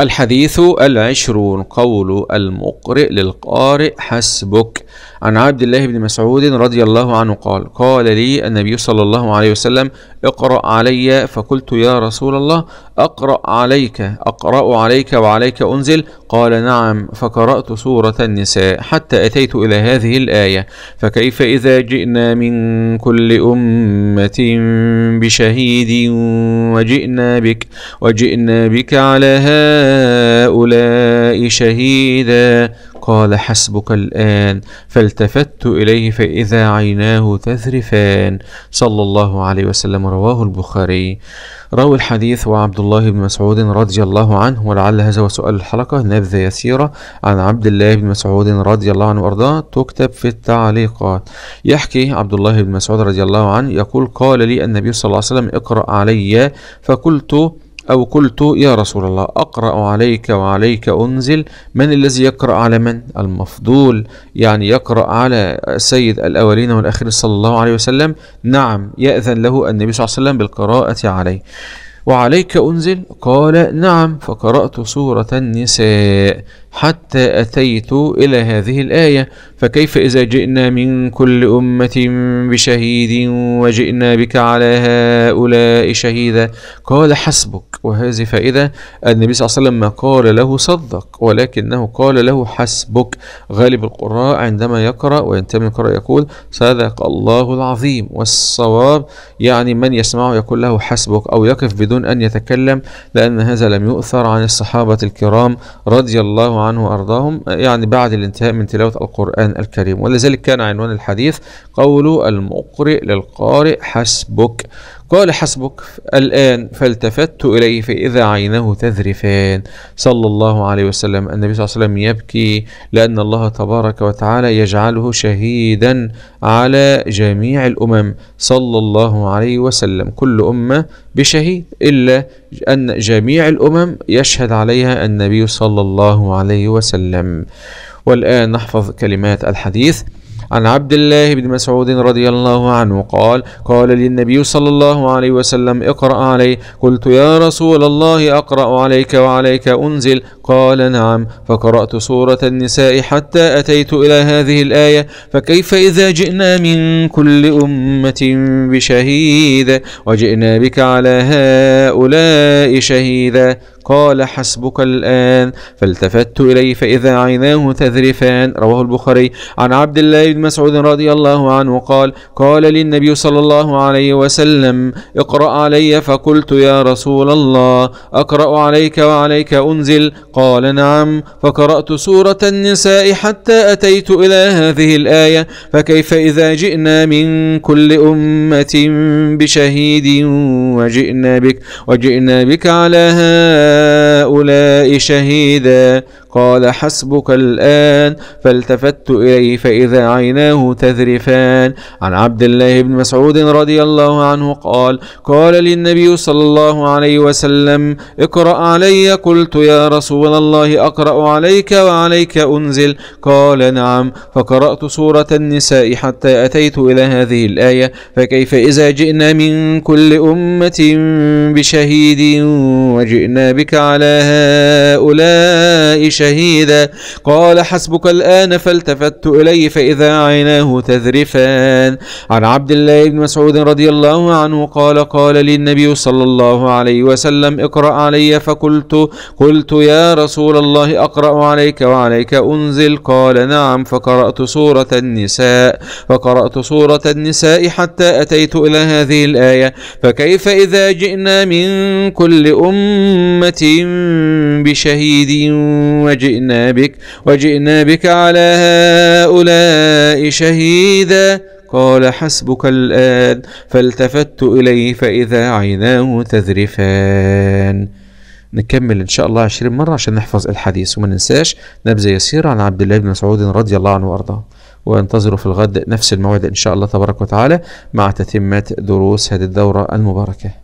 الحديث العشرون قول المقرئ للقارئ حسبك عن عبد الله بن مسعود رضي الله عنه قال قال لي النبي صلى الله عليه وسلم اقرأ علي فقلت يا رسول الله أقرأ عليك أقرأ عليك وعليك أنزل قال نعم فقرأت سورة النساء حتى أتيت إلى هذه الآية فكيف إذا جئنا من كل أمة بشهيد وجئنا بك وجئنا بك على هذا هؤلاء شهيدا قال حسبك الآن فالتفت إليه فإذا عيناه تذرفان صلى الله عليه وسلم رواه البخاري روى الحديث وعبد الله بن مسعود رضي الله عنه ولعل هذا هو سؤال الحلقة نبذة يسيرة عن عبد الله بن مسعود رضي الله عنه وأرضاه تكتب في التعليقات يحكي عبد الله بن مسعود رضي الله عنه يقول قال لي النبي صلى الله عليه وسلم اقرأ علي فقلت أو قلت يا رسول الله أقرأ عليك وعليك أنزل من الذي يقرأ على من؟ المفضول يعني يقرأ على سيد الأولين والآخرين صلى الله عليه وسلم نعم يأذن له النبي صلى الله عليه وسلم بالقراءة عليه وعليك أنزل قال نعم فقرأت سورة النساء حتى أتيت إلى هذه الآية فكيف إذا جئنا من كل أمة بشهيد وجئنا بك على هؤلاء شهيدا قال حسبك وهذه فائدة النبي صلى الله عليه وسلم ما قال له صدق ولكنه قال له حسبك غالب القراء عندما يقرأ وينتمي من يقول صدق الله العظيم والصواب يعني من يسمعه يقول له حسبك أو يقف بدون أن يتكلم لأن هذا لم يؤثر عن الصحابة الكرام رضي الله عنه وأرضاهم يعني بعد الانتهاء من تلاوة القرآن الكريم ولذلك كان عنوان الحديث قول المقرئ للقارئ حسبك قال حسبك الآن فالتفت إليه فإذا عيناه تذرفان صلى الله عليه وسلم النبي صلى الله عليه وسلم يبكي لأن الله تبارك وتعالى يجعله شهيدا على جميع الأمم صلى الله عليه وسلم كل أمة بشهيد إلا أن جميع الأمم يشهد عليها النبي صلى الله عليه وسلم والآن نحفظ كلمات الحديث عن عبد الله بن مسعود رضي الله عنه قال قال للنبي صلى الله عليه وسلم اقرأ علي قلت يا رسول الله أقرأ عليك وعليك أنزل قال نعم فقرأت سورة النساء حتى أتيت إلى هذه الآية فكيف إذا جئنا من كل أمة بشهيد وجئنا بك على هؤلاء شهيدا قال حسبك الآن فالتفت إليه فإذا عيناه تذرفان رواه البخاري عن عبد الله بن مسعود رضي الله عنه قال قال للنبي صلى الله عليه وسلم اقرأ علي فقلت يا رسول الله أقرأ عليك وعليك أنزل قال نعم فقرأت سورة النساء حتى أتيت إلى هذه الآية فكيف إذا جئنا من كل أمة بشهيد وجئنا بك وجئنا بك على هذا هؤلاء شهيدا قال حسبك الآن فالتفت إليه فإذا عيناه تذرفان عن عبد الله بن مسعود رضي الله عنه قال قال لي النبي صلى الله عليه وسلم اقرأ علي قلت يا رسول الله أقرأ عليك وعليك أنزل قال نعم فقرأت سورة النساء حتى أتيت إلى هذه الآية فكيف إذا جئنا من كل أمة بشهيد وجئنا بك على هؤلاء شهيدا قال حسبك الآن فالتفت إليه فإذا عيناه تذرفان عن عبد الله بن مسعود رضي الله عنه قال قال لي النبي صلى الله عليه وسلم اقرأ علي فقلت قلت يا رسول الله أقرأ عليك وعليك أنزل قال نعم فقرأت سورة النساء فقرأت سورة النساء حتى أتيت إلى هذه الآية فكيف إذا جئنا من كل أمة بشهيد وجئنا بك وجئنا بك على هؤلاء شهيدا قال حسبك الآن فالتفت إليه فإذا عيناه تذرفان نكمل إن شاء الله عشرين مرة عشان نحفظ الحديث وما ننساش نبذة يسيرة عن عبد الله بن مسعود رضي الله عنه وأرضاه وانتظروا في الغد نفس الموعد إن شاء الله تبارك وتعالى مع تتمة دروس هذه الدورة المباركة